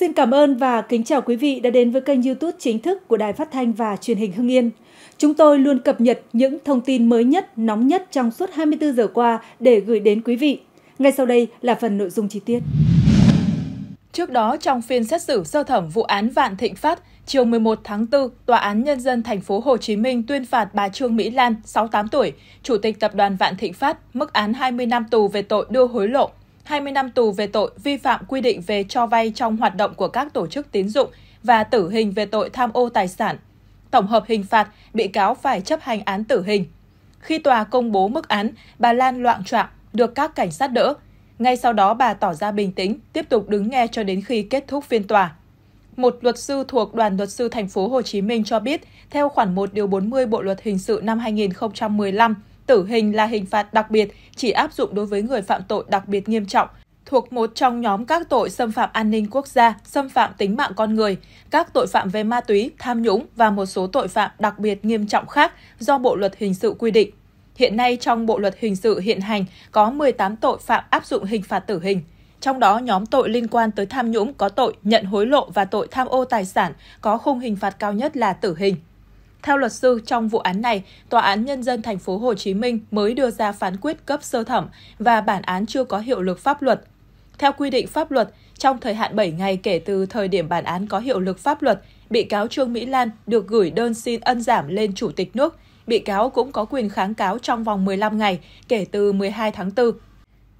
Xin cảm ơn và kính chào quý vị đã đến với kênh YouTube chính thức của Đài Phát thanh và Truyền hình Hưng Yên. Chúng tôi luôn cập nhật những thông tin mới nhất, nóng nhất trong suốt 24 giờ qua để gửi đến quý vị. Ngay sau đây là phần nội dung chi tiết. Trước đó, trong phiên xét xử sơ thẩm vụ án Vạn Thịnh Phát, chiều 11 tháng 4, Tòa án Nhân dân thành phố Hồ Chí Minh tuyên phạt bà Trương Mỹ Lan, 68 tuổi, Chủ tịch Tập đoàn Vạn Thịnh Phát, mức án 20 năm tù về tội đưa hối lộ. 20 năm tù về tội vi phạm quy định về cho vay trong hoạt động của các tổ chức tín dụng và tử hình về tội tham ô tài sản. Tổng hợp hình phạt, bị cáo phải chấp hành án tử hình. Khi tòa công bố mức án, bà Lan loạn trọng, được các cảnh sát đỡ. Ngay sau đó bà tỏ ra bình tĩnh, tiếp tục đứng nghe cho đến khi kết thúc phiên tòa. Một luật sư thuộc Đoàn luật sư thành phố Hồ Chí Minh cho biết, theo khoản 1 điều 40 Bộ luật hình sự năm 2015, tử hình là hình phạt đặc biệt, chỉ áp dụng đối với người phạm tội đặc biệt nghiêm trọng, thuộc một trong nhóm các tội xâm phạm an ninh quốc gia, xâm phạm tính mạng con người, các tội phạm về ma túy, tham nhũng và một số tội phạm đặc biệt nghiêm trọng khác do Bộ luật hình sự quy định. Hiện nay trong Bộ luật hình sự hiện hành có 18 tội phạm áp dụng hình phạt tử hình. Trong đó nhóm tội liên quan tới tham nhũng có tội nhận hối lộ và tội tham ô tài sản có khung hình phạt cao nhất là tử hình. Theo luật sư trong vụ án này, tòa án nhân dân thành phố Hồ Chí Minh mới đưa ra phán quyết cấp sơ thẩm và bản án chưa có hiệu lực pháp luật. Theo quy định pháp luật, trong thời hạn 7 ngày kể từ thời điểm bản án có hiệu lực pháp luật, bị cáo Trương Mỹ Lan được gửi đơn xin ân giảm lên Chủ tịch nước. Bị cáo cũng có quyền kháng cáo trong vòng 15 ngày kể từ 12 tháng 4.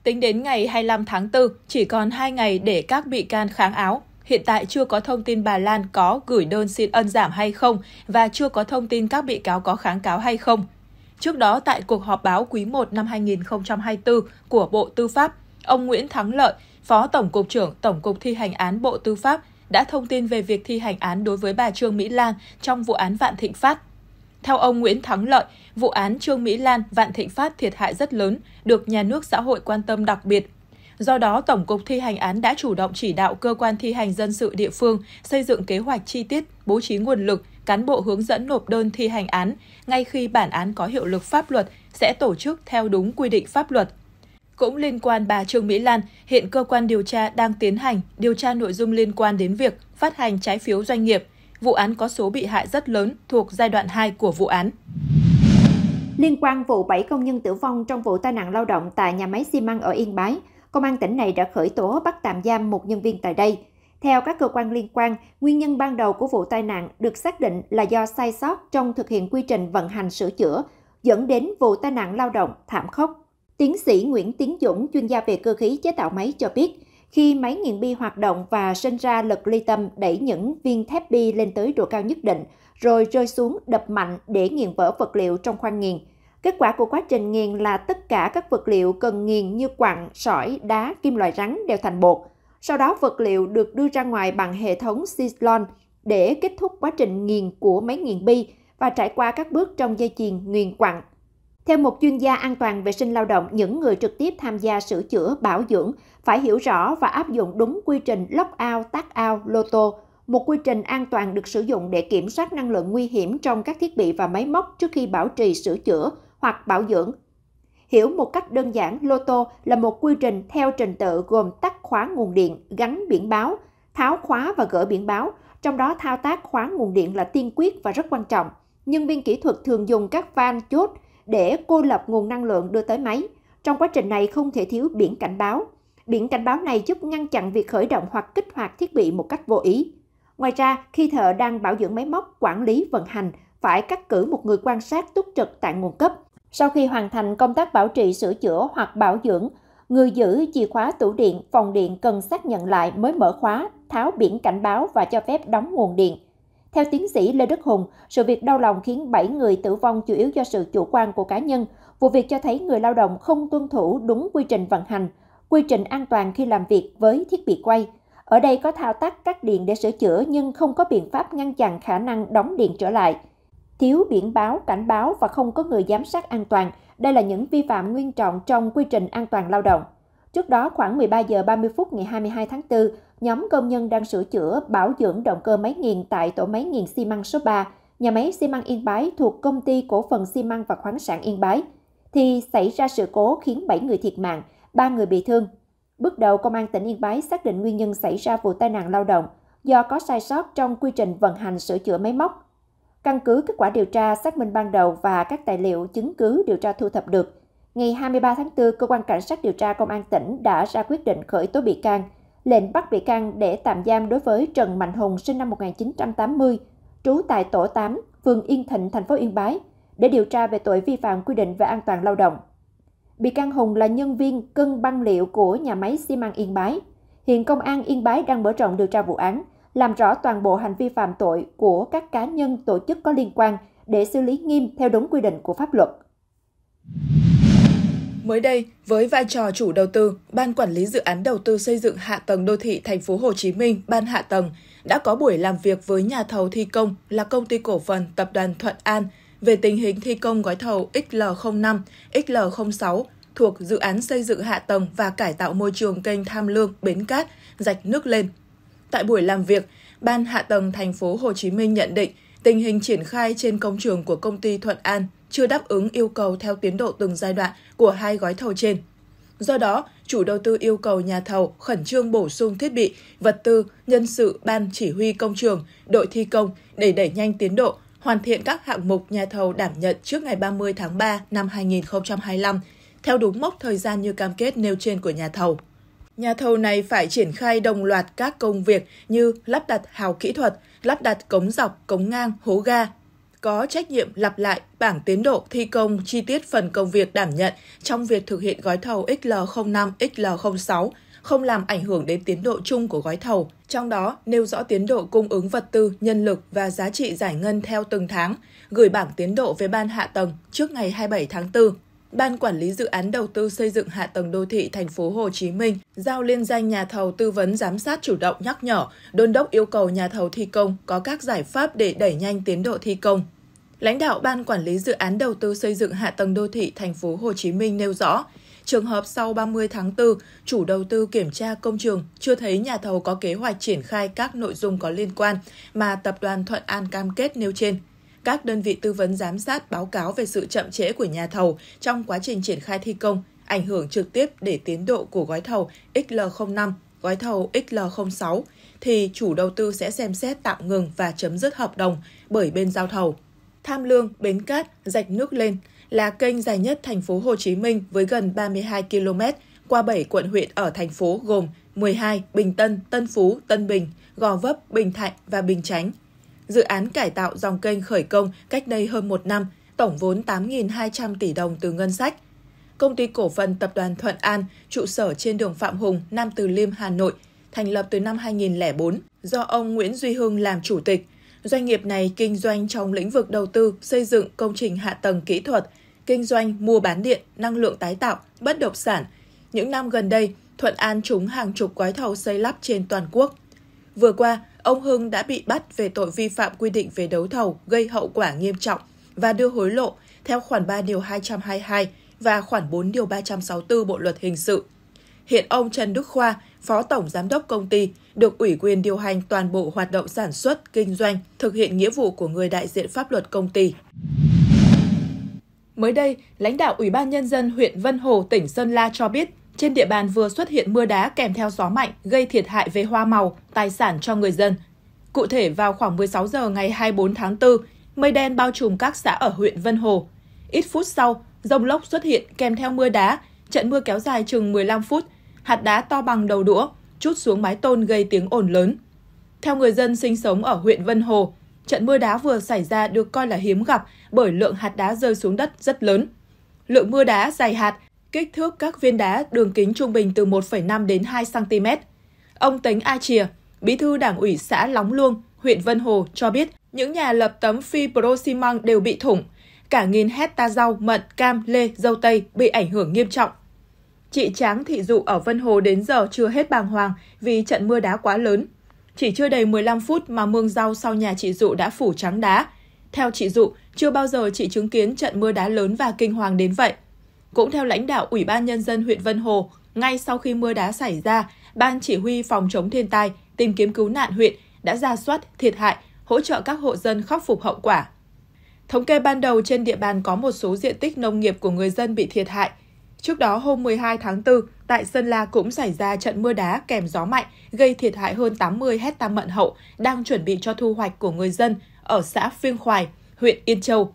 Tính đến ngày 25 tháng 4, chỉ còn 2 ngày để các bị can kháng áo hiện tại chưa có thông tin bà Lan có gửi đơn xin ân giảm hay không và chưa có thông tin các bị cáo có kháng cáo hay không. Trước đó, tại cuộc họp báo quý 1 năm 2024 của Bộ Tư pháp, ông Nguyễn Thắng Lợi, Phó Tổng cục trưởng Tổng cục thi hành án Bộ Tư pháp, đã thông tin về việc thi hành án đối với bà Trương Mỹ Lan trong vụ án Vạn Thịnh Phát. Theo ông Nguyễn Thắng Lợi, vụ án Trương Mỹ Lan Vạn Thịnh Phát thiệt hại rất lớn, được nhà nước xã hội quan tâm đặc biệt Do đó, Tổng cục thi hành án đã chủ động chỉ đạo cơ quan thi hành dân sự địa phương xây dựng kế hoạch chi tiết, bố trí nguồn lực, cán bộ hướng dẫn nộp đơn thi hành án ngay khi bản án có hiệu lực pháp luật sẽ tổ chức theo đúng quy định pháp luật. Cũng liên quan bà Trương Mỹ Lan, hiện cơ quan điều tra đang tiến hành điều tra nội dung liên quan đến việc phát hành trái phiếu doanh nghiệp. Vụ án có số bị hại rất lớn thuộc giai đoạn 2 của vụ án. Liên quan vụ 7 công nhân tử vong trong vụ tai nạn lao động tại nhà máy xi măng ở Yên Bái, công an tỉnh này đã khởi tố bắt tạm giam một nhân viên tại đây. Theo các cơ quan liên quan, nguyên nhân ban đầu của vụ tai nạn được xác định là do sai sót trong thực hiện quy trình vận hành sửa chữa, dẫn đến vụ tai nạn lao động thảm khốc. Tiến sĩ Nguyễn Tiến Dũng, chuyên gia về cơ khí chế tạo máy cho biết, khi máy nghiền bi hoạt động và sinh ra lực ly tâm đẩy những viên thép bi lên tới độ cao nhất định, rồi rơi xuống đập mạnh để nghiền vỡ vật liệu trong khoang nghiền – Kết quả của quá trình nghiền là tất cả các vật liệu cần nghiền như quặng, sỏi, đá, kim loại rắn đều thành bột. Sau đó vật liệu được đưa ra ngoài bằng hệ thống Cyclone để kết thúc quá trình nghiền của máy nghiền bi và trải qua các bước trong dây chuyền nghiền quặng. Theo một chuyên gia an toàn vệ sinh lao động, những người trực tiếp tham gia sửa chữa, bảo dưỡng phải hiểu rõ và áp dụng đúng quy trình lock out, tắt out, loto, một quy trình an toàn được sử dụng để kiểm soát năng lượng nguy hiểm trong các thiết bị và máy móc trước khi bảo trì sửa chữa, hoặc bảo dưỡng. Hiểu một cách đơn giản, lô tô là một quy trình theo trình tự gồm tắt khóa nguồn điện, gắn biển báo, tháo khóa và gỡ biển báo, trong đó thao tác khóa nguồn điện là tiên quyết và rất quan trọng. Nhân viên kỹ thuật thường dùng các van chốt để cô lập nguồn năng lượng đưa tới máy. Trong quá trình này không thể thiếu biển cảnh báo. Biển cảnh báo này giúp ngăn chặn việc khởi động hoặc kích hoạt thiết bị một cách vô ý. Ngoài ra, khi thợ đang bảo dưỡng máy móc, quản lý vận hành, phải cắt cử một người quan sát túc trực tại nguồn cấp – sau khi hoàn thành công tác bảo trì sửa chữa hoặc bảo dưỡng, người giữ chìa khóa tủ điện, phòng điện cần xác nhận lại mới mở khóa, tháo biển cảnh báo và cho phép đóng nguồn điện. Theo tiến sĩ Lê Đức Hùng, sự việc đau lòng khiến 7 người tử vong chủ yếu do sự chủ quan của cá nhân. Vụ việc cho thấy người lao động không tuân thủ đúng quy trình vận hành, quy trình an toàn khi làm việc với thiết bị quay. Ở đây có thao tác cắt điện để sửa chữa nhưng không có biện pháp ngăn chặn khả năng đóng điện trở lại – thiếu biển báo, cảnh báo và không có người giám sát an toàn. Đây là những vi phạm nguyên trọng trong quy trình an toàn lao động. Trước đó khoảng 13 giờ 30 phút ngày 22 tháng 4, nhóm công nhân đang sửa chữa bảo dưỡng động cơ máy nghiền tại tổ máy nghiền xi măng số 3, nhà máy xi măng Yên Bái thuộc công ty cổ phần xi măng và khoáng sản Yên Bái thì xảy ra sự cố khiến 7 người thiệt mạng, 3 người bị thương. Bước đầu, Công an tỉnh Yên Bái xác định nguyên nhân xảy ra vụ tai nạn lao động do có sai sót trong quy trình vận hành sửa chữa máy móc. Căn cứ kết quả điều tra xác minh ban đầu và các tài liệu chứng cứ điều tra thu thập được, ngày 23 tháng 4, cơ quan cảnh sát điều tra công an tỉnh đã ra quyết định khởi tố bị can, lệnh bắt bị can để tạm giam đối với Trần Mạnh Hùng sinh năm 1980, trú tại tổ 8, phường Yên Thịnh, thành phố Yên Bái, để điều tra về tội vi phạm quy định về an toàn lao động. Bị can Hùng là nhân viên cân băng liệu của nhà máy xi măng Yên Bái. Hiện công an Yên Bái đang mở rộng điều tra vụ án, làm rõ toàn bộ hành vi phạm tội của các cá nhân tổ chức có liên quan để xử lý nghiêm theo đúng quy định của pháp luật. Mới đây, với vai trò chủ đầu tư, Ban quản lý dự án đầu tư xây dựng hạ tầng đô thị thành phố Hồ Chí Minh, Ban hạ tầng đã có buổi làm việc với nhà thầu thi công là công ty cổ phần Tập đoàn Thuận An về tình hình thi công gói thầu XL05, XL06 thuộc dự án xây dựng hạ tầng và cải tạo môi trường kênh Tham Lương, Bến Cát, rạch nước lên Tại buổi làm việc, Ban Hạ tầng thành phố Hồ Chí Minh nhận định tình hình triển khai trên công trường của công ty Thuận An chưa đáp ứng yêu cầu theo tiến độ từng giai đoạn của hai gói thầu trên. Do đó, chủ đầu tư yêu cầu nhà thầu khẩn trương bổ sung thiết bị, vật tư, nhân sự ban chỉ huy công trường, đội thi công để đẩy nhanh tiến độ, hoàn thiện các hạng mục nhà thầu đảm nhận trước ngày 30 tháng 3 năm 2025, theo đúng mốc thời gian như cam kết nêu trên của nhà thầu. Nhà thầu này phải triển khai đồng loạt các công việc như lắp đặt hào kỹ thuật, lắp đặt cống dọc, cống ngang, hố ga, có trách nhiệm lặp lại bảng tiến độ thi công chi tiết phần công việc đảm nhận trong việc thực hiện gói thầu XL05, XL06, không làm ảnh hưởng đến tiến độ chung của gói thầu, trong đó nêu rõ tiến độ cung ứng vật tư, nhân lực và giá trị giải ngân theo từng tháng, gửi bảng tiến độ về ban hạ tầng trước ngày 27 tháng 4. Ban quản lý dự án đầu tư xây dựng hạ tầng đô thị thành phố Hồ Chí Minh giao liên danh nhà thầu tư vấn giám sát chủ động nhắc nhở, đôn đốc yêu cầu nhà thầu thi công có các giải pháp để đẩy nhanh tiến độ thi công. Lãnh đạo Ban quản lý dự án đầu tư xây dựng hạ tầng đô thị thành phố Hồ Chí Minh nêu rõ, trường hợp sau 30 tháng 4, chủ đầu tư kiểm tra công trường chưa thấy nhà thầu có kế hoạch triển khai các nội dung có liên quan mà tập đoàn Thuận An cam kết nêu trên các đơn vị tư vấn giám sát báo cáo về sự chậm trễ của nhà thầu trong quá trình triển khai thi công, ảnh hưởng trực tiếp để tiến độ của gói thầu XL05, gói thầu XL06 thì chủ đầu tư sẽ xem xét tạm ngừng và chấm dứt hợp đồng bởi bên giao thầu. Tham Lương, Bến Cát, Rạch Nước Lên là kênh dài nhất thành phố Hồ Chí Minh với gần 32 km qua 7 quận huyện ở thành phố gồm 12 Bình Tân, Tân Phú, Tân Bình, Gò Vấp, Bình Thạnh và Bình Chánh dự án cải tạo dòng kênh khởi công cách đây hơn một năm, tổng vốn 8.200 tỷ đồng từ ngân sách. Công ty cổ phần Tập đoàn Thuận An, trụ sở trên đường Phạm Hùng, Nam Từ Liêm, Hà Nội, thành lập từ năm 2004 do ông Nguyễn Duy Hưng làm chủ tịch. Doanh nghiệp này kinh doanh trong lĩnh vực đầu tư, xây dựng công trình hạ tầng kỹ thuật, kinh doanh mua bán điện, năng lượng tái tạo, bất động sản. Những năm gần đây, Thuận An trúng hàng chục gói thầu xây lắp trên toàn quốc. Vừa qua, ông Hưng đã bị bắt về tội vi phạm quy định về đấu thầu gây hậu quả nghiêm trọng và đưa hối lộ theo khoản 3 điều 222 và khoản 4 điều 364 Bộ luật hình sự. Hiện ông Trần Đức Khoa, Phó Tổng Giám đốc công ty, được ủy quyền điều hành toàn bộ hoạt động sản xuất, kinh doanh, thực hiện nghĩa vụ của người đại diện pháp luật công ty. Mới đây, lãnh đạo Ủy ban Nhân dân huyện Vân Hồ, tỉnh Sơn La cho biết, trên địa bàn vừa xuất hiện mưa đá kèm theo gió mạnh gây thiệt hại về hoa màu, tài sản cho người dân. Cụ thể vào khoảng 16 giờ ngày 24 tháng 4, mây đen bao trùm các xã ở huyện Vân Hồ. Ít phút sau, rông lốc xuất hiện kèm theo mưa đá, trận mưa kéo dài chừng 15 phút, hạt đá to bằng đầu đũa, chút xuống mái tôn gây tiếng ồn lớn. Theo người dân sinh sống ở huyện Vân Hồ, trận mưa đá vừa xảy ra được coi là hiếm gặp bởi lượng hạt đá rơi xuống đất rất lớn. Lượng mưa đá dày hạt kích thước các viên đá đường kính trung bình từ 1,5 đến 2 cm. Ông Tánh A Chìa, bí thư đảng ủy xã Lóng Luông, huyện Vân Hồ cho biết những nhà lập tấm phi proximăng đều bị thủng, cả nghìn hecta rau, mận, cam, lê, dâu tây bị ảnh hưởng nghiêm trọng. Chị Tráng Thị Dụ ở Vân Hồ đến giờ chưa hết bàng hoàng vì trận mưa đá quá lớn. Chỉ chưa đầy 15 phút mà mương rau sau nhà chị Dụ đã phủ trắng đá. Theo chị Dụ, chưa bao giờ chị chứng kiến trận mưa đá lớn và kinh hoàng đến vậy. Cũng theo lãnh đạo Ủy ban Nhân dân huyện Vân Hồ, ngay sau khi mưa đá xảy ra, Ban Chỉ huy Phòng chống thiên tai, tìm kiếm cứu nạn huyện đã ra soát thiệt hại, hỗ trợ các hộ dân khắc phục hậu quả. Thống kê ban đầu trên địa bàn có một số diện tích nông nghiệp của người dân bị thiệt hại. Trước đó hôm 12 tháng 4, tại Sơn La cũng xảy ra trận mưa đá kèm gió mạnh, gây thiệt hại hơn 80 hecta mận hậu đang chuẩn bị cho thu hoạch của người dân ở xã Phiêng Khoài, huyện Yên Châu.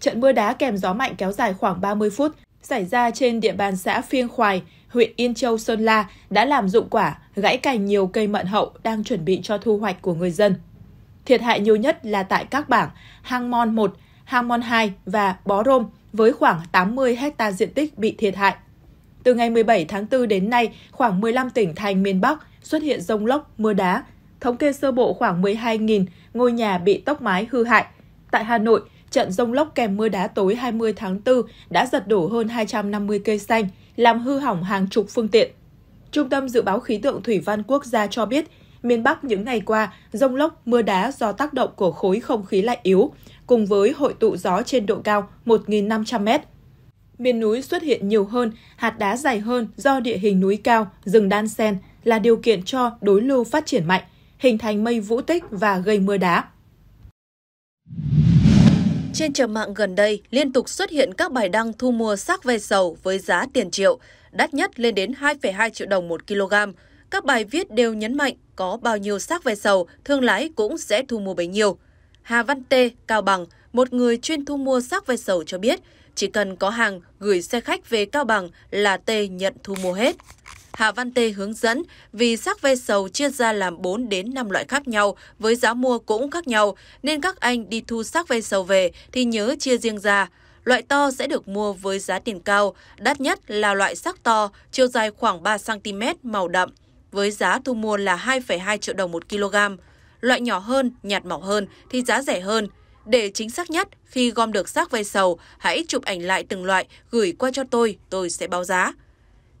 Trận mưa đá kèm gió mạnh kéo dài khoảng 30 phút xảy ra trên địa bàn xã Phiêng Khoài, huyện Yên Châu, Sơn La đã làm dụng quả, gãy cành nhiều cây mận hậu đang chuẩn bị cho thu hoạch của người dân. Thiệt hại nhiều nhất là tại các bảng Hang Mon 1, Hang Mon 2 và Bó Rôm với khoảng 80 hecta diện tích bị thiệt hại. Từ ngày 17 tháng 4 đến nay, khoảng 15 tỉnh thành miền Bắc xuất hiện rông lốc, mưa đá. Thống kê sơ bộ khoảng 12.000 ngôi nhà bị tốc mái hư hại. Tại Hà Nội, trận rông lốc kèm mưa đá tối 20 tháng 4 đã giật đổ hơn 250 cây xanh, làm hư hỏng hàng chục phương tiện. Trung tâm Dự báo Khí tượng Thủy văn Quốc gia cho biết, miền Bắc những ngày qua, rông lốc, mưa đá do tác động của khối không khí lạnh yếu, cùng với hội tụ gió trên độ cao 1.500 m Miền núi xuất hiện nhiều hơn, hạt đá dày hơn do địa hình núi cao, rừng đan sen là điều kiện cho đối lưu phát triển mạnh, hình thành mây vũ tích và gây mưa đá. Trên chợ mạng gần đây, liên tục xuất hiện các bài đăng thu mua xác ve sầu với giá tiền triệu, đắt nhất lên đến 2,2 triệu đồng một kg. Các bài viết đều nhấn mạnh có bao nhiêu xác ve sầu, thương lái cũng sẽ thu mua bấy nhiêu. Hà Văn Tê, Cao Bằng, một người chuyên thu mua xác ve sầu cho biết, chỉ cần có hàng gửi xe khách về Cao Bằng là Tê nhận thu mua hết. Hà Văn Tê hướng dẫn vì xác ve sầu chia ra làm 4 đến 5 loại khác nhau với giá mua cũng khác nhau nên các anh đi thu xác ve sầu về thì nhớ chia riêng ra. Loại to sẽ được mua với giá tiền cao, đắt nhất là loại xác to, chiều dài khoảng 3cm màu đậm, với giá thu mua là 2,2 triệu đồng một kg. Loại nhỏ hơn, nhạt mỏng hơn thì giá rẻ hơn. Để chính xác nhất, khi gom được xác ve sầu, hãy chụp ảnh lại từng loại, gửi qua cho tôi, tôi sẽ báo giá.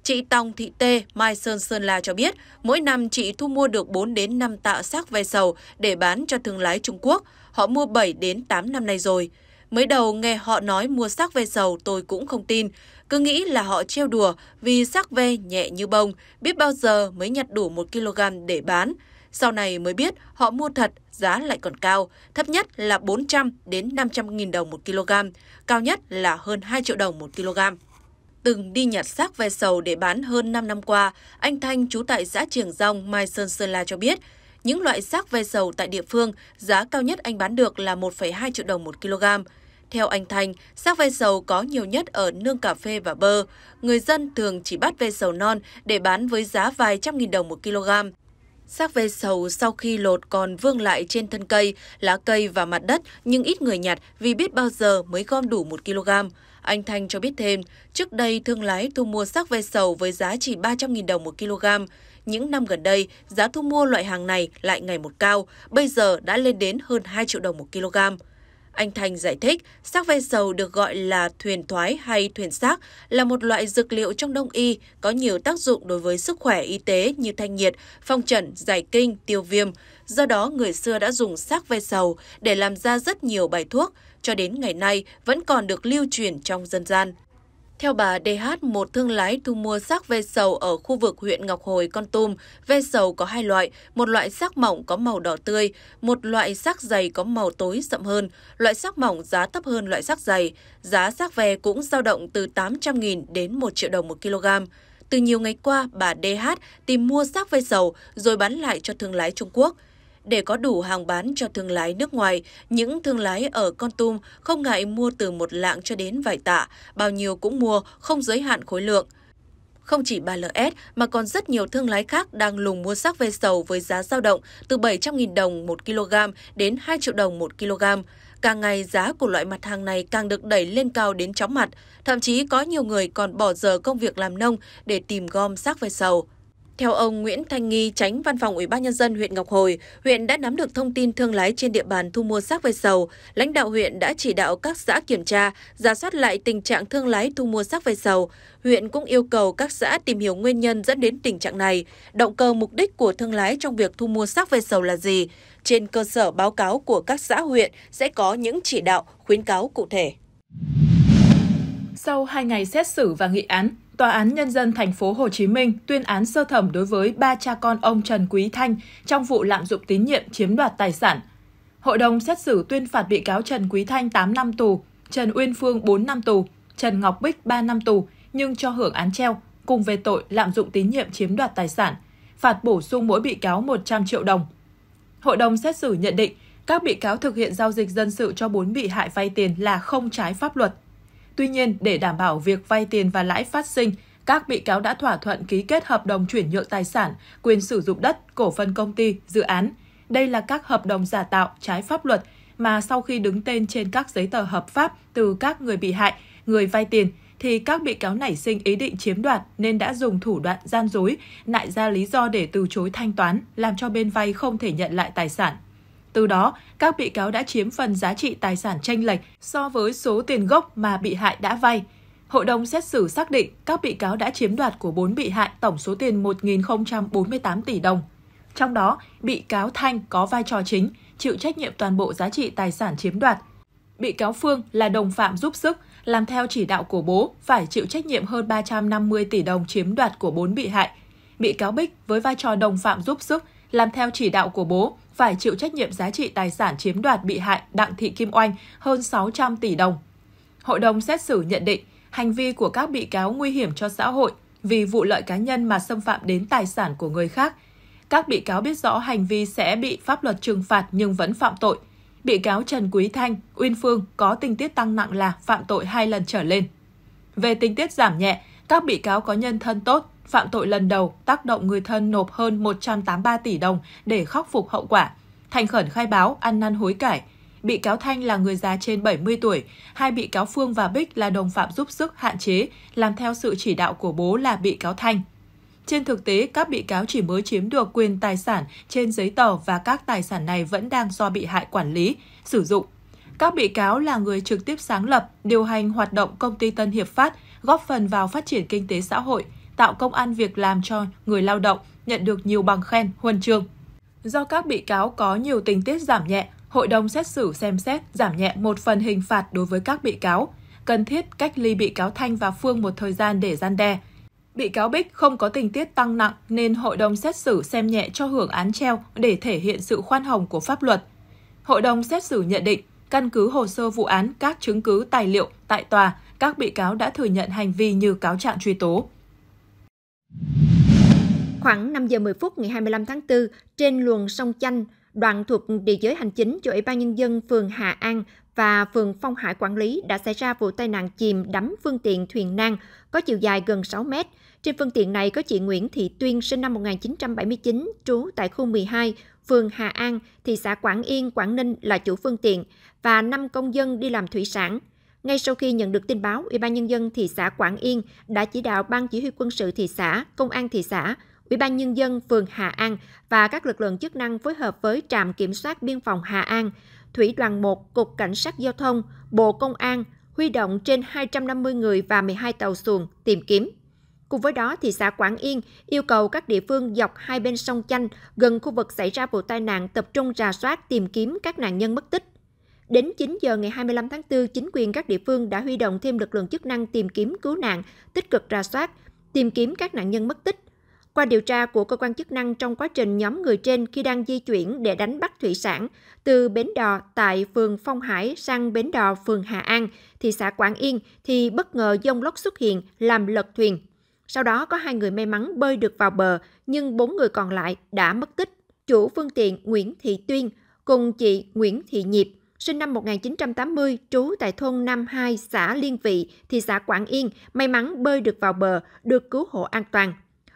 Chị Tòng Thị Tê, Mai Sơn Sơn La cho biết, mỗi năm chị thu mua được 4 đến 5 tạ xác ve sầu để bán cho thương lái Trung Quốc. Họ mua 7 đến 8 năm nay rồi. Mới đầu nghe họ nói mua xác ve sầu tôi cũng không tin, cứ nghĩ là họ trêu đùa vì xác ve nhẹ như bông, biết bao giờ mới nhặt đủ 1 kg để bán. Sau này mới biết họ mua thật, giá lại còn cao, thấp nhất là 400 đến 500 nghìn đồng một kg, cao nhất là hơn 2 triệu đồng một kg từng đi nhặt xác ve sầu để bán hơn 5 năm qua, anh Thanh trú tại xã Triềng Rong, Mai Sơn Sơn La cho biết, những loại xác ve sầu tại địa phương, giá cao nhất anh bán được là 1,2 triệu đồng một kg. Theo anh Thanh, xác ve sầu có nhiều nhất ở nương cà phê và bơ. Người dân thường chỉ bắt ve sầu non để bán với giá vài trăm nghìn đồng một kg. Xác ve sầu sau khi lột còn vương lại trên thân cây, lá cây và mặt đất nhưng ít người nhặt vì biết bao giờ mới gom đủ 1 kg. Anh Thanh cho biết thêm, trước đây thương lái thu mua xác ve sầu với giá chỉ 300.000 đồng một kg. Những năm gần đây, giá thu mua loại hàng này lại ngày một cao, bây giờ đã lên đến hơn 2 triệu đồng một kg. Anh Thành giải thích, xác ve sầu được gọi là thuyền thoái hay thuyền xác là một loại dược liệu trong đông y có nhiều tác dụng đối với sức khỏe y tế như thanh nhiệt, phong trần, giải kinh, tiêu viêm. Do đó, người xưa đã dùng xác ve sầu để làm ra rất nhiều bài thuốc, cho đến ngày nay vẫn còn được lưu truyền trong dân gian. Theo bà DH, một thương lái thu mua xác ve sầu ở khu vực huyện Ngọc Hồi, Con Tum, ve sầu có hai loại, một loại xác mỏng có màu đỏ tươi, một loại xác dày có màu tối sậm hơn, loại xác mỏng giá thấp hơn loại xác dày. Giá xác ve cũng dao động từ 800.000 đến 1 triệu đồng một kg. Từ nhiều ngày qua, bà DH tìm mua xác ve sầu rồi bán lại cho thương lái Trung Quốc – để có đủ hàng bán cho thương lái nước ngoài, những thương lái ở Con Tum không ngại mua từ một lạng cho đến vài tạ, bao nhiêu cũng mua, không giới hạn khối lượng. Không chỉ 3LS mà còn rất nhiều thương lái khác đang lùng mua sắc ve sầu với giá dao động từ 700.000 đồng 1 kg đến 2 triệu đồng 1 kg. Càng ngày giá của loại mặt hàng này càng được đẩy lên cao đến chóng mặt, thậm chí có nhiều người còn bỏ giờ công việc làm nông để tìm gom sắc ve sầu. Theo ông Nguyễn Thanh Nghi, tránh văn phòng Ủy ban nhân dân huyện Ngọc Hồi, huyện đã nắm được thông tin thương lái trên địa bàn thu mua xác ve sầu. Lãnh đạo huyện đã chỉ đạo các xã kiểm tra, giả soát lại tình trạng thương lái thu mua xác ve sầu. Huyện cũng yêu cầu các xã tìm hiểu nguyên nhân dẫn đến tình trạng này, động cơ mục đích của thương lái trong việc thu mua xác ve sầu là gì. Trên cơ sở báo cáo của các xã huyện sẽ có những chỉ đạo, khuyến cáo cụ thể. Sau 2 ngày xét xử và nghị án, Tòa án Nhân dân thành phố Hồ Chí Minh tuyên án sơ thẩm đối với ba cha con ông Trần Quý Thanh trong vụ lạm dụng tín nhiệm chiếm đoạt tài sản. Hội đồng xét xử tuyên phạt bị cáo Trần Quý Thanh 8 năm tù, Trần Uyên Phương 4 năm tù, Trần Ngọc Bích 3 năm tù nhưng cho hưởng án treo cùng về tội lạm dụng tín nhiệm chiếm đoạt tài sản, phạt bổ sung mỗi bị cáo 100 triệu đồng. Hội đồng xét xử nhận định các bị cáo thực hiện giao dịch dân sự cho 4 bị hại vay tiền là không trái pháp luật. Tuy nhiên, để đảm bảo việc vay tiền và lãi phát sinh, các bị cáo đã thỏa thuận ký kết hợp đồng chuyển nhượng tài sản, quyền sử dụng đất, cổ phần công ty, dự án. Đây là các hợp đồng giả tạo, trái pháp luật mà sau khi đứng tên trên các giấy tờ hợp pháp từ các người bị hại, người vay tiền, thì các bị cáo nảy sinh ý định chiếm đoạt nên đã dùng thủ đoạn gian dối, nại ra lý do để từ chối thanh toán, làm cho bên vay không thể nhận lại tài sản từ đó, các bị cáo đã chiếm phần giá trị tài sản tranh lệch so với số tiền gốc mà bị hại đã vay. Hội đồng xét xử xác định các bị cáo đã chiếm đoạt của 4 bị hại tổng số tiền 1.048 tỷ đồng. Trong đó, bị cáo Thanh có vai trò chính, chịu trách nhiệm toàn bộ giá trị tài sản chiếm đoạt. Bị cáo Phương là đồng phạm giúp sức, làm theo chỉ đạo của bố, phải chịu trách nhiệm hơn 350 tỷ đồng chiếm đoạt của 4 bị hại. Bị cáo Bích với vai trò đồng phạm giúp sức, làm theo chỉ đạo của bố, phải chịu trách nhiệm giá trị tài sản chiếm đoạt bị hại Đặng Thị Kim Oanh hơn 600 tỷ đồng. Hội đồng xét xử nhận định hành vi của các bị cáo nguy hiểm cho xã hội vì vụ lợi cá nhân mà xâm phạm đến tài sản của người khác. Các bị cáo biết rõ hành vi sẽ bị pháp luật trừng phạt nhưng vẫn phạm tội. Bị cáo Trần Quý Thanh, Uyên Phương có tình tiết tăng nặng là phạm tội hai lần trở lên. Về tình tiết giảm nhẹ, các bị cáo có nhân thân tốt, phạm tội lần đầu tác động người thân nộp hơn 183 tỷ đồng để khắc phục hậu quả. Thành khẩn khai báo, ăn năn hối cải. Bị cáo Thanh là người già trên 70 tuổi, hai bị cáo Phương và Bích là đồng phạm giúp sức hạn chế, làm theo sự chỉ đạo của bố là bị cáo Thanh. Trên thực tế, các bị cáo chỉ mới chiếm được quyền tài sản trên giấy tờ và các tài sản này vẫn đang do bị hại quản lý, sử dụng. Các bị cáo là người trực tiếp sáng lập, điều hành hoạt động công ty Tân Hiệp Phát, góp phần vào phát triển kinh tế xã hội – tạo công an việc làm cho người lao động, nhận được nhiều bằng khen, huân chương. Do các bị cáo có nhiều tình tiết giảm nhẹ, hội đồng xét xử xem xét giảm nhẹ một phần hình phạt đối với các bị cáo, cần thiết cách ly bị cáo Thanh và Phương một thời gian để gian đe. Bị cáo Bích không có tình tiết tăng nặng nên hội đồng xét xử xem nhẹ cho hưởng án treo để thể hiện sự khoan hồng của pháp luật. Hội đồng xét xử nhận định, căn cứ hồ sơ vụ án, các chứng cứ tài liệu tại tòa, các bị cáo đã thừa nhận hành vi như cáo trạng truy tố. Khoảng 5 giờ 10 phút ngày 25 tháng 4, trên luồng sông Chanh, đoạn thuộc địa giới hành chính cho Ủy ban Nhân dân phường Hà An và phường Phong Hải quản lý đã xảy ra vụ tai nạn chìm đắm phương tiện thuyền nan có chiều dài gần 6 mét. Trên phương tiện này có chị Nguyễn Thị Tuyên sinh năm 1979, trú tại khu 12, phường Hà An, thị xã Quảng Yên, Quảng Ninh là chủ phương tiện và 5 công dân đi làm thủy sản. Ngay sau khi nhận được tin báo, Ủy ban nhân dân thị xã Quảng Yên đã chỉ đạo ban chỉ huy quân sự thị xã, công an thị xã, Ủy ban nhân dân phường Hà An và các lực lượng chức năng phối hợp với trạm kiểm soát biên phòng Hà An, thủy đoàn 1, cục cảnh sát giao thông, Bộ Công an huy động trên 250 người và 12 tàu xuồng tìm kiếm. Cùng với đó, thị xã Quảng Yên yêu cầu các địa phương dọc hai bên sông Chanh gần khu vực xảy ra vụ tai nạn tập trung rà soát tìm kiếm các nạn nhân mất tích Đến 9 giờ ngày 25 tháng 4, chính quyền các địa phương đã huy động thêm lực lượng chức năng tìm kiếm cứu nạn, tích cực ra soát, tìm kiếm các nạn nhân mất tích. Qua điều tra của cơ quan chức năng trong quá trình nhóm người trên khi đang di chuyển để đánh bắt thủy sản từ bến đò tại phường Phong Hải sang bến đò phường Hà An, thị xã Quảng Yên thì bất ngờ dông lốc xuất hiện làm lật thuyền. Sau đó có hai người may mắn bơi được vào bờ nhưng bốn người còn lại đã mất tích. Chủ phương tiện Nguyễn Thị Tuyên cùng chị Nguyễn Thị Nhịp sinh năm 1980, trú tại thôn Nam 2, xã Liên Vị, thị xã Quảng Yên, may mắn bơi được vào bờ, được cứu hộ an toàn.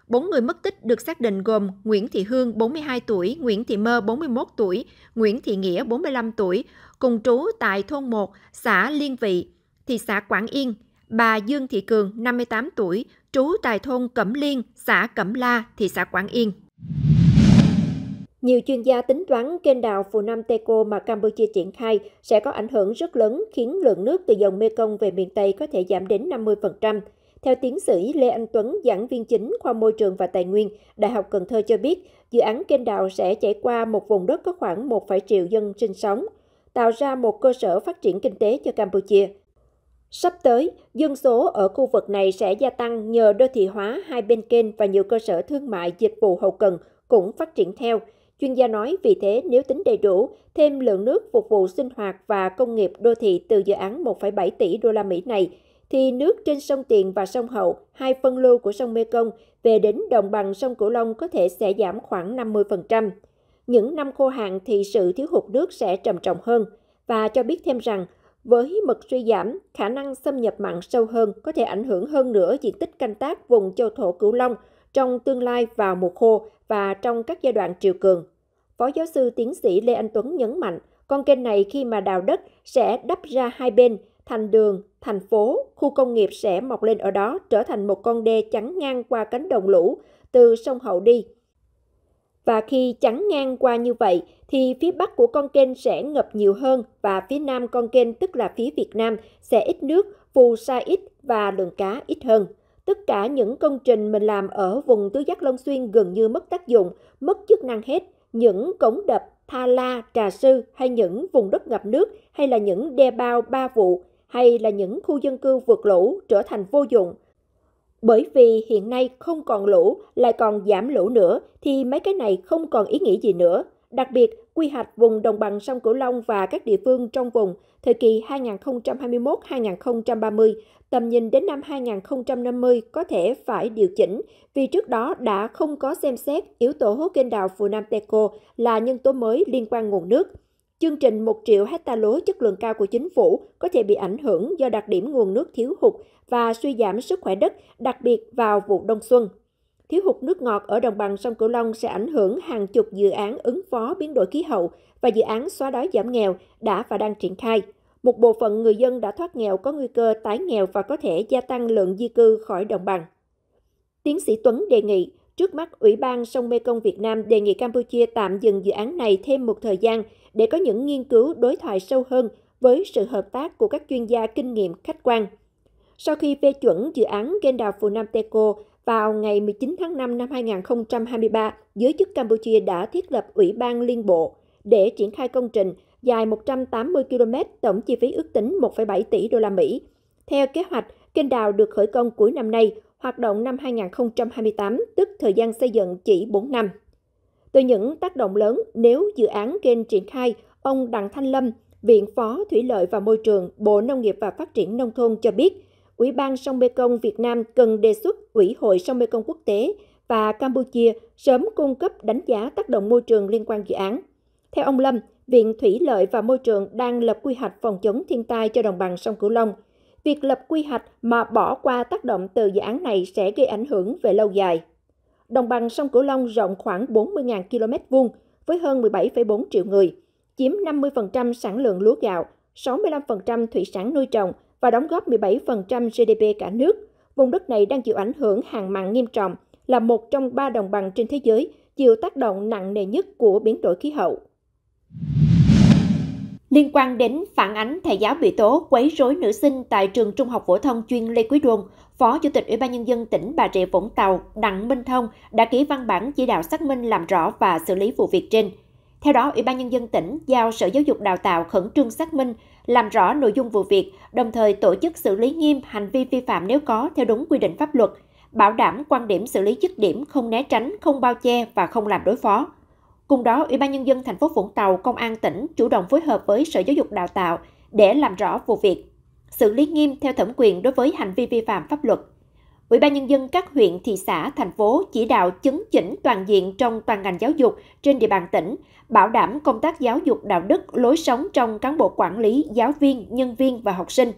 Bốn người mất tích được xác định gồm Nguyễn Thị Hương 42 tuổi, Nguyễn Thị Mơ 41 tuổi, Nguyễn Thị Nghĩa 45 tuổi, cùng trú tại thôn 1, xã Liên Vị, thị xã Quảng Yên. Bà Dương Thị Cường 58 tuổi, trú tại thôn Cẩm Liên, xã Cẩm La, thị xã Quảng Yên. Nhiều chuyên gia tính toán kênh đào Phù Nam Teco mà Campuchia triển khai sẽ có ảnh hưởng rất lớn khiến lượng nước từ dòng Mekong về miền Tây có thể giảm đến 50%. Theo tiến sĩ Lê Anh Tuấn, giảng viên chính khoa môi trường và tài nguyên, Đại học Cần Thơ cho biết, dự án kênh đào sẽ chảy qua một vùng đất có khoảng 1, triệu dân sinh sống, tạo ra một cơ sở phát triển kinh tế cho Campuchia. Sắp tới, dân số ở khu vực này sẽ gia tăng nhờ đô thị hóa hai bên kênh và nhiều cơ sở thương mại dịch vụ hậu cần cũng phát triển theo – Chuyên gia nói vì thế nếu tính đầy đủ, thêm lượng nước phục vụ sinh hoạt và công nghiệp đô thị từ dự án 1,7 tỷ đô la Mỹ này, thì nước trên sông Tiền và sông Hậu, hai phân lưu của sông Mekong về đến đồng bằng sông Cửu Long có thể sẽ giảm khoảng 50%. Những năm khô hạn thì sự thiếu hụt nước sẽ trầm trọng hơn và cho biết thêm rằng với mực suy giảm, khả năng xâm nhập mặn sâu hơn có thể ảnh hưởng hơn nữa diện tích canh tác vùng châu thổ Cửu Long trong tương lai vào mùa khô và trong các giai đoạn triều cường. Phó giáo sư tiến sĩ Lê Anh Tuấn nhấn mạnh, con kênh này khi mà đào đất sẽ đắp ra hai bên, thành đường, thành phố, khu công nghiệp sẽ mọc lên ở đó trở thành một con đê chắn ngang qua cánh đồng lũ từ sông Hậu đi. Và khi chắn ngang qua như vậy thì phía bắc của con kênh sẽ ngập nhiều hơn và phía nam con kênh tức là phía Việt Nam sẽ ít nước, phù sa ít và lượng cá ít hơn. Tất cả những công trình mình làm ở vùng tứ giác Long Xuyên gần như mất tác dụng, mất chức năng hết. Những cống đập, tha la, trà sư hay những vùng đất ngập nước hay là những đe bao ba vụ hay là những khu dân cư vượt lũ trở thành vô dụng. Bởi vì hiện nay không còn lũ, lại còn giảm lũ nữa thì mấy cái này không còn ý nghĩa gì nữa. Đặc biệt, quy hoạch vùng đồng bằng sông Cửu Long và các địa phương trong vùng thời kỳ 2021-2030, tầm nhìn đến năm 2050 có thể phải điều chỉnh vì trước đó đã không có xem xét yếu tố kênh đào Phù Nam Teco là nhân tố mới liên quan nguồn nước. Chương trình 1 triệu hecta lúa chất lượng cao của chính phủ có thể bị ảnh hưởng do đặc điểm nguồn nước thiếu hụt và suy giảm sức khỏe đất, đặc biệt vào vụ đông xuân. Thiếu hụt nước ngọt ở đồng bằng sông Cửu Long sẽ ảnh hưởng hàng chục dự án ứng phó biến đổi khí hậu và dự án xóa đói giảm nghèo đã và đang triển khai. Một bộ phận người dân đã thoát nghèo có nguy cơ tái nghèo và có thể gia tăng lượng di cư khỏi đồng bằng. Tiến sĩ Tuấn đề nghị, trước mắt Ủy ban sông Mekong Việt Nam đề nghị Campuchia tạm dừng dự án này thêm một thời gian để có những nghiên cứu đối thoại sâu hơn với sự hợp tác của các chuyên gia kinh nghiệm khách quan. Sau khi phê chuẩn dự án kênh đào Phù Nam Teco, vào ngày 19 tháng 5 năm 2023, giới chức Campuchia đã thiết lập Ủy ban Liên Bộ để triển khai công trình dài 180 km, tổng chi phí ước tính 1,7 tỷ đô la Mỹ. Theo kế hoạch, kênh đào được khởi công cuối năm nay, hoạt động năm 2028, tức thời gian xây dựng chỉ 4 năm. Từ những tác động lớn nếu dự án kênh triển khai, ông Đặng Thanh Lâm, Viện Phó Thủy lợi và Môi trường, Bộ Nông nghiệp và Phát triển Nông thôn cho biết, Ủy ban sông Mekong Việt Nam cần đề xuất Ủy hội sông Mekong quốc tế và Campuchia sớm cung cấp đánh giá tác động môi trường liên quan dự án. Theo ông Lâm, Viện Thủy lợi và Môi trường đang lập quy hoạch phòng chống thiên tai cho đồng bằng sông Cửu Long. Việc lập quy hoạch mà bỏ qua tác động từ dự án này sẽ gây ảnh hưởng về lâu dài. Đồng bằng sông Cửu Long rộng khoảng 40.000 km vuông với hơn 17,4 triệu người, chiếm 50% sản lượng lúa gạo, 65% thủy sản nuôi trồng và đóng góp 17% GDP cả nước. Vùng đất này đang chịu ảnh hưởng hàng mặn nghiêm trọng, là một trong ba đồng bằng trên thế giới chịu tác động nặng nề nhất của biến đổi khí hậu. Liên quan đến phản ánh thầy giáo bị tố quấy rối nữ sinh tại trường trung học phổ thông chuyên Lê Quý Đôn, Phó Chủ tịch Ủy ban Nhân dân tỉnh Bà Rịa Vũng Tàu Đặng Minh Thông đã ký văn bản chỉ đạo xác minh làm rõ và xử lý vụ việc trên – theo đó, Ủy ban Nhân dân tỉnh giao Sở Giáo dục Đào tạo khẩn trương xác minh, làm rõ nội dung vụ việc, đồng thời tổ chức xử lý nghiêm hành vi vi phạm nếu có theo đúng quy định pháp luật, bảo đảm quan điểm xử lý dứt điểm không né tránh, không bao che và không làm đối phó. Cùng đó, Ủy ban nhân dân thành phố Vũng Tàu, Công an tỉnh chủ động phối hợp với Sở Giáo dục Đào tạo để làm rõ vụ việc, xử lý nghiêm theo thẩm quyền đối với hành vi vi phạm pháp luật. Ủy ban nhân dân các huyện, thị xã, thành phố chỉ đạo chấn chỉnh toàn diện trong toàn ngành giáo dục trên địa bàn tỉnh, bảo đảm công tác giáo dục đạo đức, lối sống trong cán bộ quản lý, giáo viên, nhân viên và học sinh.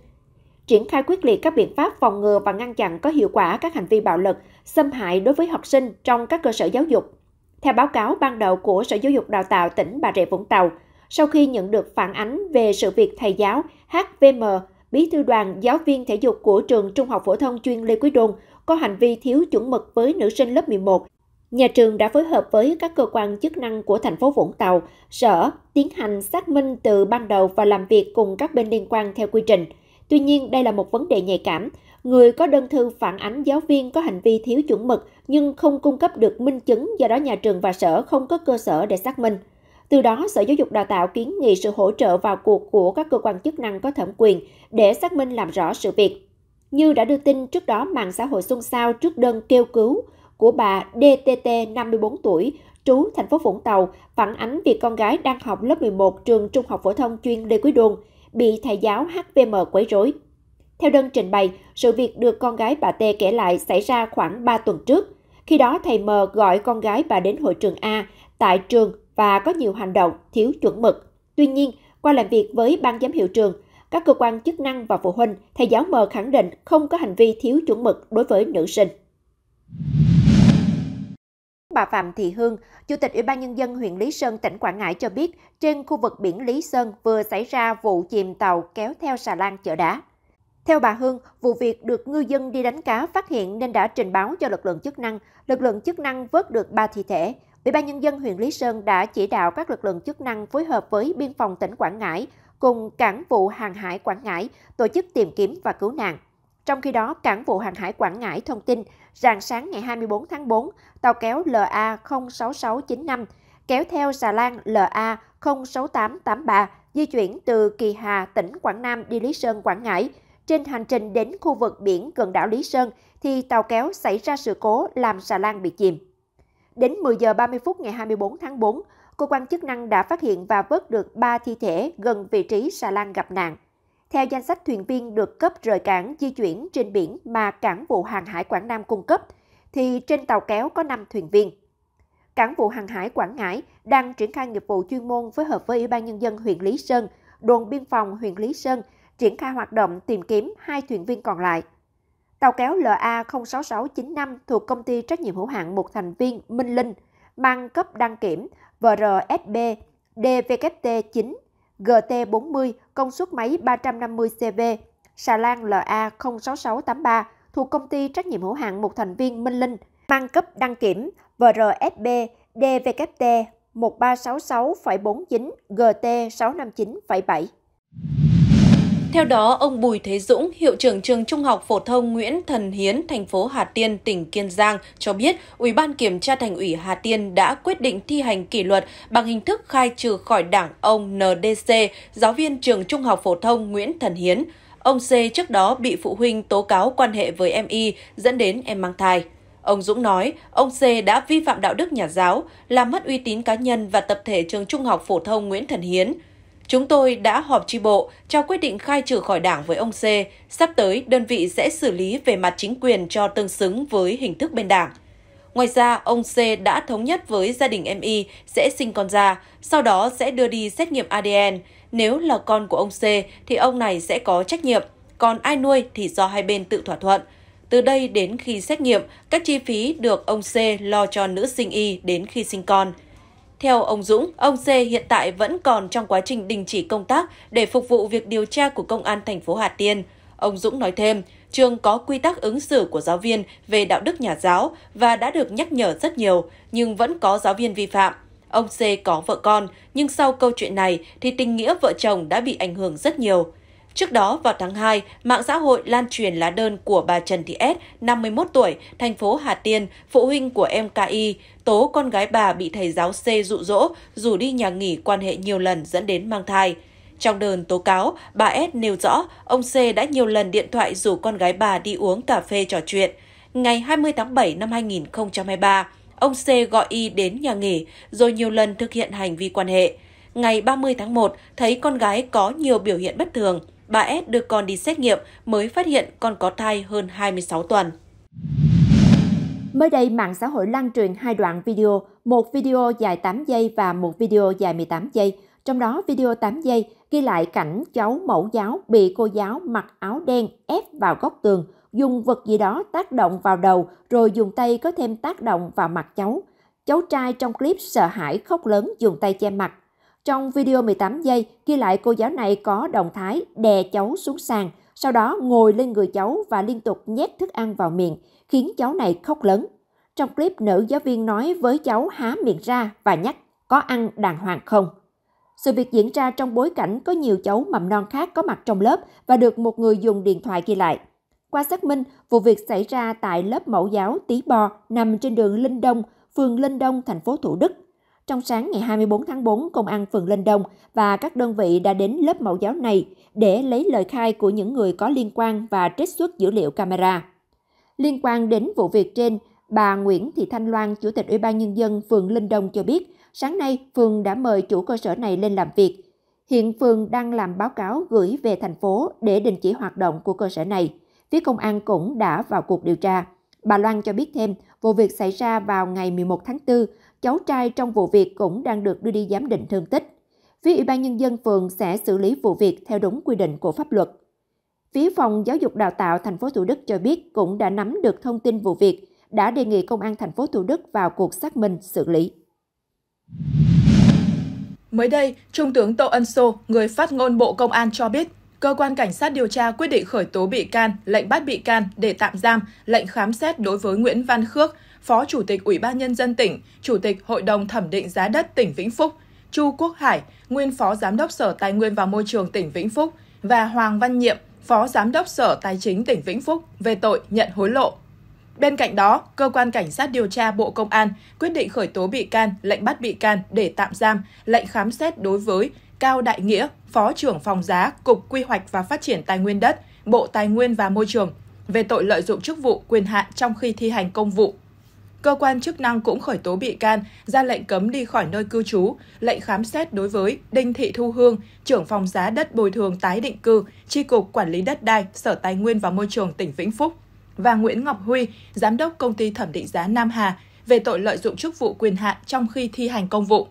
Triển khai quyết liệt các biện pháp phòng ngừa và ngăn chặn có hiệu quả các hành vi bạo lực, xâm hại đối với học sinh trong các cơ sở giáo dục. Theo báo cáo ban đầu của Sở Giáo dục Đào tạo tỉnh Bà Rịa Vũng Tàu, sau khi nhận được phản ánh về sự việc thầy giáo HVM bí thư đoàn, giáo viên thể dục của trường Trung học phổ thông chuyên Lê Quý Đôn có hành vi thiếu chuẩn mực với nữ sinh lớp 11. Nhà trường đã phối hợp với các cơ quan chức năng của thành phố Vũng Tàu, sở, tiến hành xác minh từ ban đầu và làm việc cùng các bên liên quan theo quy trình. Tuy nhiên, đây là một vấn đề nhạy cảm. Người có đơn thư phản ánh giáo viên có hành vi thiếu chuẩn mực nhưng không cung cấp được minh chứng do đó nhà trường và sở không có cơ sở để xác minh. Từ đó, Sở Giáo dục Đào tạo kiến nghị sự hỗ trợ vào cuộc của các cơ quan chức năng có thẩm quyền để xác minh làm rõ sự việc. Như đã đưa tin trước đó, mạng xã hội xôn xao trước đơn kêu cứu của bà DTT 54 tuổi, trú thành phố Vũng Tàu, phản ánh việc con gái đang học lớp 11 trường Trung học phổ thông chuyên Lê Quý Đôn bị thầy giáo HVM quấy rối. Theo đơn trình bày, sự việc được con gái bà T kể lại xảy ra khoảng 3 tuần trước. Khi đó thầy M gọi con gái bà đến hội trường A tại trường và có nhiều hành động thiếu chuẩn mực. Tuy nhiên, qua làm việc với ban giám hiệu trường, các cơ quan chức năng và phụ huynh, thầy giáo M khẳng định không có hành vi thiếu chuẩn mực đối với nữ sinh. Bà Phạm Thị Hương, Chủ tịch Ủy ban Nhân dân huyện Lý Sơn, tỉnh Quảng Ngãi cho biết, trên khu vực biển Lý Sơn vừa xảy ra vụ chìm tàu kéo theo xà lan chở đá. Theo bà Hương, vụ việc được ngư dân đi đánh cá phát hiện nên đã trình báo cho lực lượng chức năng. Lực lượng chức năng vớt được 3 thi thể. Ủy ban nhân dân huyện Lý Sơn đã chỉ đạo các lực lượng chức năng phối hợp với biên phòng tỉnh Quảng Ngãi cùng cảng vụ hàng hải Quảng Ngãi tổ chức tìm kiếm và cứu nạn. Trong khi đó, cảng vụ hàng hải Quảng Ngãi thông tin rằng sáng ngày 24 tháng 4, tàu kéo LA 06695 kéo theo xà lan LA 06883 di chuyển từ Kỳ Hà, tỉnh Quảng Nam đi Lý Sơn, Quảng Ngãi – trên hành trình đến khu vực biển gần đảo Lý Sơn thì tàu kéo xảy ra sự cố làm xà lan bị chìm. Đến 10 giờ 30 phút ngày 24 tháng 4, cơ quan chức năng đã phát hiện và vớt được 3 thi thể gần vị trí xà lan gặp nạn. Theo danh sách thuyền viên được cấp rời cảng di chuyển trên biển mà cảng vụ hàng hải Quảng Nam cung cấp, thì trên tàu kéo có 5 thuyền viên. Cảng vụ hàng hải Quảng Ngãi đang triển khai nghiệp vụ chuyên môn phối hợp với Ủy ban Nhân dân huyện Lý Sơn, đồn biên phòng huyện Lý Sơn – triển khai hoạt động tìm kiếm hai thuyền viên còn lại. Tàu kéo LA 06695 thuộc công ty trách nhiệm hữu hạn một thành viên Minh Linh mang cấp đăng kiểm VRSB DVKT9 GT40 công suất máy 350 CV, xà lan LA 06683 thuộc công ty trách nhiệm hữu hạn một thành viên Minh Linh mang cấp đăng kiểm VRSB DVKT 1366,49 GT659,7. Theo đó, ông Bùi Thế Dũng, hiệu trưởng trường Trung học phổ thông Nguyễn Thần Hiến, thành phố Hà Tiên, tỉnh Kiên Giang cho biết, Ủy ban kiểm tra Thành ủy Hà Tiên đã quyết định thi hành kỷ luật bằng hình thức khai trừ khỏi đảng ông NDC, giáo viên trường Trung học phổ thông Nguyễn Thần Hiến. Ông C trước đó bị phụ huynh tố cáo quan hệ với em Y dẫn đến em mang thai. Ông Dũng nói, ông C đã vi phạm đạo đức nhà giáo, làm mất uy tín cá nhân và tập thể trường Trung học phổ thông Nguyễn Thần Hiến. Chúng tôi đã họp tri bộ, trao quyết định khai trừ khỏi đảng với ông C. Sắp tới, đơn vị sẽ xử lý về mặt chính quyền cho tương xứng với hình thức bên đảng. Ngoài ra, ông C đã thống nhất với gia đình em Y sẽ sinh con ra, sau đó sẽ đưa đi xét nghiệm ADN. Nếu là con của ông C thì ông này sẽ có trách nhiệm, còn ai nuôi thì do hai bên tự thỏa thuận. Từ đây đến khi xét nghiệm, các chi phí được ông C lo cho nữ sinh Y đến khi sinh con – theo ông Dũng, ông C hiện tại vẫn còn trong quá trình đình chỉ công tác để phục vụ việc điều tra của công an thành phố Hà Tiên. Ông Dũng nói thêm, trường có quy tắc ứng xử của giáo viên về đạo đức nhà giáo và đã được nhắc nhở rất nhiều, nhưng vẫn có giáo viên vi phạm. Ông C có vợ con, nhưng sau câu chuyện này thì tình nghĩa vợ chồng đã bị ảnh hưởng rất nhiều. Trước đó, vào tháng 2, mạng xã hội lan truyền lá đơn của bà Trần Thị S, 51 tuổi, thành phố Hà Tiên, phụ huynh của em KI, tố con gái bà bị thầy giáo C dụ dỗ, rủ đi nhà nghỉ quan hệ nhiều lần dẫn đến mang thai. Trong đơn tố cáo, bà S nêu rõ ông C đã nhiều lần điện thoại rủ con gái bà đi uống cà phê trò chuyện. Ngày 20 tháng 7 năm 2023, ông C gọi Y đến nhà nghỉ rồi nhiều lần thực hiện hành vi quan hệ. Ngày 30 tháng 1, thấy con gái có nhiều biểu hiện bất thường, bà S đưa con đi xét nghiệm mới phát hiện con có thai hơn 26 tuần. Mới đây, mạng xã hội lan truyền hai đoạn video, một video dài 8 giây và một video dài 18 giây. Trong đó, video 8 giây ghi lại cảnh cháu mẫu giáo bị cô giáo mặc áo đen ép vào góc tường, dùng vật gì đó tác động vào đầu rồi dùng tay có thêm tác động vào mặt cháu. Cháu trai trong clip sợ hãi khóc lớn dùng tay che mặt. Trong video 18 giây, ghi lại cô giáo này có động thái đè cháu xuống sàn, sau đó ngồi lên người cháu và liên tục nhét thức ăn vào miệng, khiến cháu này khóc lớn. Trong clip, nữ giáo viên nói với cháu há miệng ra và nhắc có ăn đàng hoàng không. Sự việc diễn ra trong bối cảnh có nhiều cháu mầm non khác có mặt trong lớp và được một người dùng điện thoại ghi lại. Qua xác minh, vụ việc xảy ra tại lớp mẫu giáo Tí Bò nằm trên đường Linh Đông, phường Linh Đông, thành phố Thủ Đức. Trong sáng ngày 24 tháng 4, Công an phường Linh Đông và các đơn vị đã đến lớp mẫu giáo này để lấy lời khai của những người có liên quan và trích xuất dữ liệu camera. Liên quan đến vụ việc trên, bà Nguyễn Thị Thanh Loan, Chủ tịch Ủy ban Nhân dân phường Linh Đông cho biết, sáng nay phường đã mời chủ cơ sở này lên làm việc. Hiện phường đang làm báo cáo gửi về thành phố để đình chỉ hoạt động của cơ sở này. Phía công an cũng đã vào cuộc điều tra. Bà Loan cho biết thêm, vụ việc xảy ra vào ngày 11 tháng 4 cháu trai trong vụ việc cũng đang được đưa đi giám định thương tích. Phía Ủy ban Nhân dân phường sẽ xử lý vụ việc theo đúng quy định của pháp luật. Phía phòng giáo dục đào tạo thành phố Thủ Đức cho biết cũng đã nắm được thông tin vụ việc, đã đề nghị công an thành phố Thủ Đức vào cuộc xác minh xử lý. Mới đây, Trung tướng Tô Ân Sô, người phát ngôn Bộ Công an cho biết, cơ quan cảnh sát điều tra quyết định khởi tố bị can, lệnh bắt bị can để tạm giam, lệnh khám xét đối với Nguyễn Văn Khước, Phó Chủ tịch Ủy ban Nhân dân tỉnh, Chủ tịch Hội đồng Thẩm định Giá đất tỉnh Vĩnh Phúc, Chu Quốc Hải, nguyên Phó Giám đốc Sở Tài nguyên và Môi trường tỉnh Vĩnh Phúc và Hoàng Văn Nhiệm, Phó Giám đốc Sở Tài chính tỉnh Vĩnh Phúc về tội nhận hối lộ. Bên cạnh đó, cơ quan cảnh sát điều tra Bộ Công an quyết định khởi tố bị can, lệnh bắt bị can để tạm giam, lệnh khám xét đối với Cao Đại Nghĩa, Phó trưởng phòng giá Cục Quy hoạch và Phát triển Tài nguyên đất, Bộ Tài nguyên và Môi trường về tội lợi dụng chức vụ quyền hạn trong khi thi hành công vụ cơ quan chức năng cũng khởi tố bị can, ra lệnh cấm đi khỏi nơi cư trú, lệnh khám xét đối với Đinh Thị Thu Hương, trưởng phòng giá đất bồi thường tái định cư, Tri Cục Quản lý Đất đai, Sở Tài nguyên và Môi trường tỉnh Vĩnh Phúc và Nguyễn Ngọc Huy, Giám đốc Công ty Thẩm định giá Nam Hà, về tội lợi dụng chức vụ quyền hạn trong khi thi hành công vụ.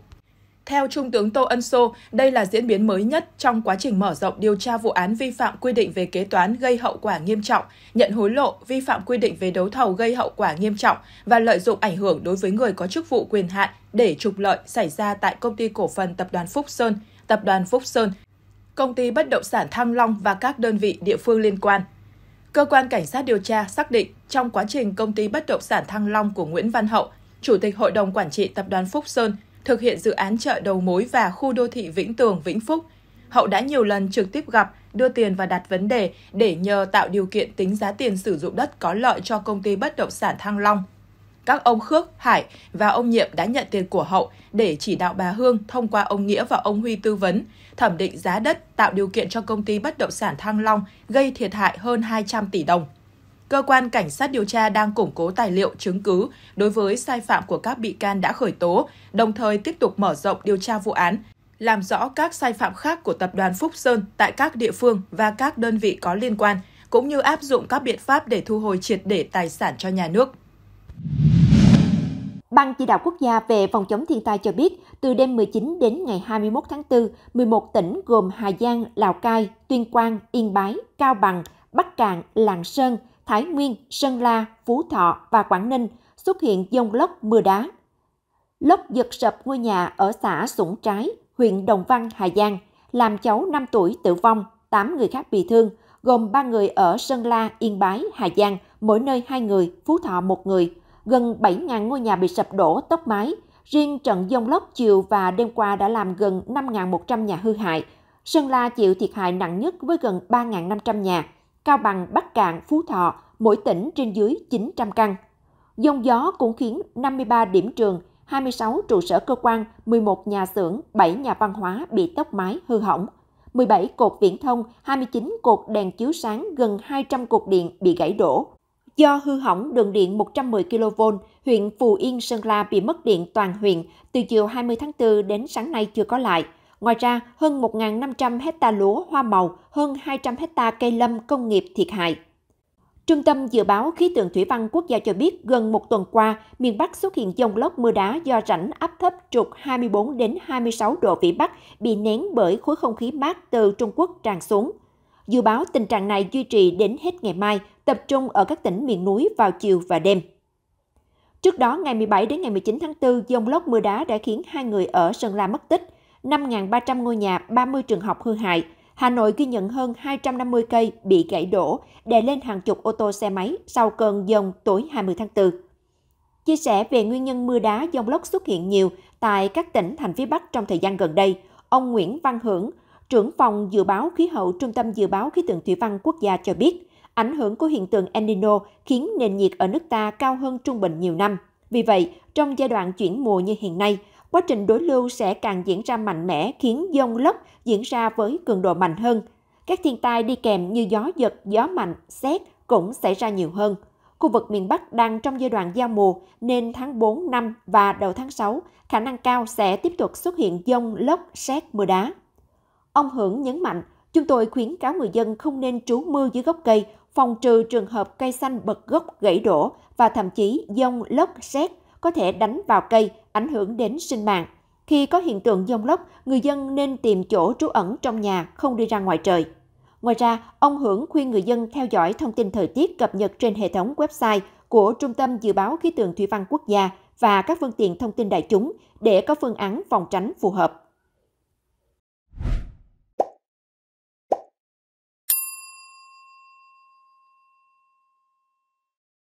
Theo Trung tướng Tô Ân Sô, đây là diễn biến mới nhất trong quá trình mở rộng điều tra vụ án vi phạm quy định về kế toán gây hậu quả nghiêm trọng, nhận hối lộ, vi phạm quy định về đấu thầu gây hậu quả nghiêm trọng và lợi dụng ảnh hưởng đối với người có chức vụ quyền hạn để trục lợi xảy ra tại công ty cổ phần tập đoàn Phúc Sơn, tập đoàn Phúc Sơn, công ty bất động sản Thăng Long và các đơn vị địa phương liên quan. Cơ quan cảnh sát điều tra xác định trong quá trình công ty bất động sản Thăng Long của Nguyễn Văn Hậu, Chủ tịch Hội đồng Quản trị Tập đoàn Phúc Sơn thực hiện dự án chợ đầu mối và khu đô thị Vĩnh Tường, Vĩnh Phúc. Hậu đã nhiều lần trực tiếp gặp, đưa tiền và đặt vấn đề để nhờ tạo điều kiện tính giá tiền sử dụng đất có lợi cho công ty bất động sản Thăng Long. Các ông Khước, Hải và ông Nhiệm đã nhận tiền của Hậu để chỉ đạo bà Hương thông qua ông Nghĩa và ông Huy tư vấn, thẩm định giá đất tạo điều kiện cho công ty bất động sản Thăng Long gây thiệt hại hơn 200 tỷ đồng. Cơ quan cảnh sát điều tra đang củng cố tài liệu chứng cứ đối với sai phạm của các bị can đã khởi tố, đồng thời tiếp tục mở rộng điều tra vụ án, làm rõ các sai phạm khác của tập đoàn Phúc Sơn tại các địa phương và các đơn vị có liên quan, cũng như áp dụng các biện pháp để thu hồi triệt để tài sản cho nhà nước. Ban chỉ đạo quốc gia về phòng chống thiên tai cho biết, từ đêm 19 đến ngày 21 tháng 4, 11 tỉnh gồm Hà Giang, Lào Cai, Tuyên Quang, Yên Bái, Cao Bằng, Bắc Cạn, Lạng Sơn, Thái Nguyên, Sơn La, Phú Thọ và Quảng Ninh xuất hiện dông lốc mưa đá. Lốc giật sập ngôi nhà ở xã Sủng Trái, huyện Đồng Văn, Hà Giang, làm cháu 5 tuổi tử vong, 8 người khác bị thương, gồm 3 người ở Sơn La, Yên Bái, Hà Giang, mỗi nơi 2 người, Phú Thọ 1 người. Gần 7.000 ngôi nhà bị sập đổ, tốc mái. Riêng trận dông lốc chiều và đêm qua đã làm gần 5.100 nhà hư hại. Sơn La chịu thiệt hại nặng nhất với gần 3.500 nhà, Cao Bằng, Bắc Cạn, Phú Thọ, mỗi tỉnh trên dưới 900 căn. Dông gió cũng khiến 53 điểm trường, 26 trụ sở cơ quan, 11 nhà xưởng, 7 nhà văn hóa bị tốc mái hư hỏng. 17 cột viễn thông, 29 cột đèn chiếu sáng, gần 200 cột điện bị gãy đổ. Do hư hỏng đường điện 110 kV, huyện Phù Yên Sơn La bị mất điện toàn huyện từ chiều 20 tháng 4 đến sáng nay chưa có lại. Ngoài ra, hơn 1.500 hecta lúa, hoa màu, hơn 200 hecta cây lâm công nghiệp thiệt hại. Trung tâm Dự báo Khí tượng Thủy văn Quốc gia cho biết gần một tuần qua, miền Bắc xuất hiện dông lốc mưa đá do rãnh áp thấp trục 24 đến 26 độ Vĩ Bắc bị nén bởi khối không khí mát từ Trung Quốc tràn xuống. Dự báo tình trạng này duy trì đến hết ngày mai, tập trung ở các tỉnh miền núi vào chiều và đêm. Trước đó, ngày 17 đến ngày 19 tháng 4, dông lốc mưa đá đã khiến hai người ở Sơn La mất tích. 5.300 ngôi nhà, 30 trường học hư hại. Hà Nội ghi nhận hơn 250 cây bị gãy đổ, đè lên hàng chục ô tô xe máy sau cơn dông tối 20 tháng 4. Chia sẻ về nguyên nhân mưa đá dông lốc xuất hiện nhiều tại các tỉnh thành phía Bắc trong thời gian gần đây, ông Nguyễn Văn Hưởng, trưởng phòng dự báo khí hậu Trung tâm Dự báo Khí tượng Thủy văn Quốc gia cho biết, ảnh hưởng của hiện tượng El Nino khiến nền nhiệt ở nước ta cao hơn trung bình nhiều năm. Vì vậy, trong giai đoạn chuyển mùa như hiện nay, quá trình đối lưu sẽ càng diễn ra mạnh mẽ khiến dông lốc diễn ra với cường độ mạnh hơn. Các thiên tai đi kèm như gió giật, gió mạnh, xét cũng xảy ra nhiều hơn. Khu vực miền Bắc đang trong giai đoạn giao mùa nên tháng 4 năm và đầu tháng 6 khả năng cao sẽ tiếp tục xuất hiện dông lốc xét mưa đá. Ông Hưởng nhấn mạnh, chúng tôi khuyến cáo người dân không nên trú mưa dưới gốc cây, phòng trừ trường hợp cây xanh bật gốc gãy đổ và thậm chí dông lốc xét có thể đánh vào cây, ảnh hưởng đến sinh mạng. Khi có hiện tượng dông lốc, người dân nên tìm chỗ trú ẩn trong nhà, không đi ra ngoài trời. Ngoài ra, ông Hưởng khuyên người dân theo dõi thông tin thời tiết cập nhật trên hệ thống website của Trung tâm Dự báo Khí tượng Thủy văn Quốc gia và các phương tiện thông tin đại chúng để có phương án phòng tránh phù hợp.